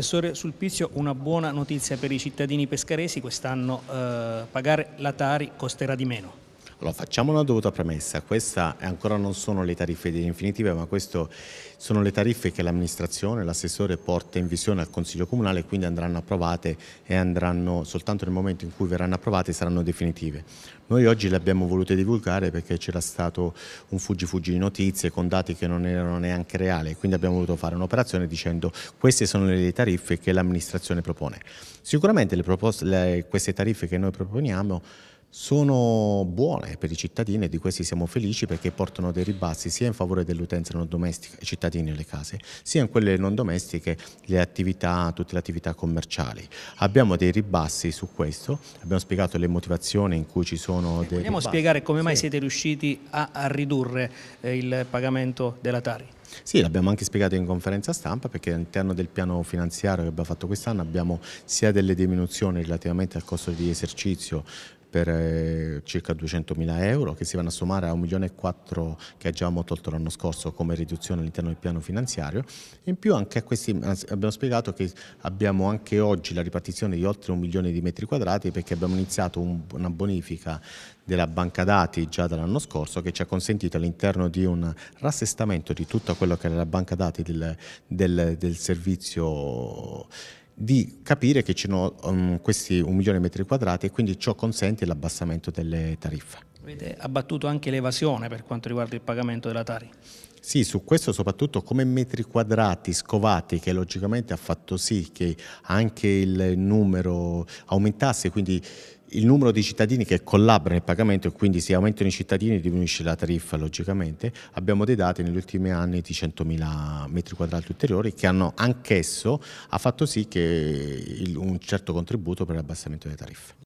Assessore Sulpizio, una buona notizia per i cittadini pescaresi, quest'anno eh, pagare la Tari costerà di meno. Allora facciamo una dovuta premessa, queste ancora non sono le tariffe definitive ma queste sono le tariffe che l'amministrazione, l'assessore porta in visione al Consiglio Comunale e quindi andranno approvate e andranno soltanto nel momento in cui verranno approvate saranno definitive. Noi oggi le abbiamo volute divulgare perché c'era stato un fuggi fuggi di notizie con dati che non erano neanche reali, quindi abbiamo voluto fare un'operazione dicendo queste sono le tariffe che l'amministrazione propone. Sicuramente le le, queste tariffe che noi proponiamo sono buone per i cittadini e di questi siamo felici perché portano dei ribassi sia in favore dell'utenza non domestica, i cittadini e le case, sia in quelle non domestiche, le attività, tutte le attività commerciali. Abbiamo dei ribassi su questo, abbiamo spiegato le motivazioni in cui ci sono dei Vogliamo ribassi. spiegare come mai sì. siete riusciti a, a ridurre eh, il pagamento della Tari? Sì, l'abbiamo anche spiegato in conferenza stampa perché all'interno del piano finanziario che abbiamo fatto quest'anno abbiamo sia delle diminuzioni relativamente al costo di esercizio per eh, circa 200.000 euro che si vanno a sommare a 1.400.000 che abbiamo tolto l'anno scorso come riduzione all'interno del piano finanziario in più anche a questi abbiamo spiegato che abbiamo anche oggi la ripartizione di oltre un milione di metri quadrati perché abbiamo iniziato una bonifica della banca dati già dall'anno scorso che ci ha consentito all'interno di un rassestamento di tutta quella che era la banca dati del, del, del servizio di capire che ci sono um, questi un milione di metri quadrati e quindi ciò consente l'abbassamento delle tariffe. Avete abbattuto anche l'evasione per quanto riguarda il pagamento della Tari? Sì, su questo soprattutto come metri quadrati scovati che logicamente ha fatto sì che anche il numero aumentasse, quindi il numero di cittadini che collaborano nel pagamento e quindi se aumentano i cittadini diminuisce la tariffa logicamente. Abbiamo dei dati negli ultimi anni di 100.000 metri quadrati ulteriori che hanno anch'esso ha fatto sì che il, un certo contributo per l'abbassamento delle tariffe.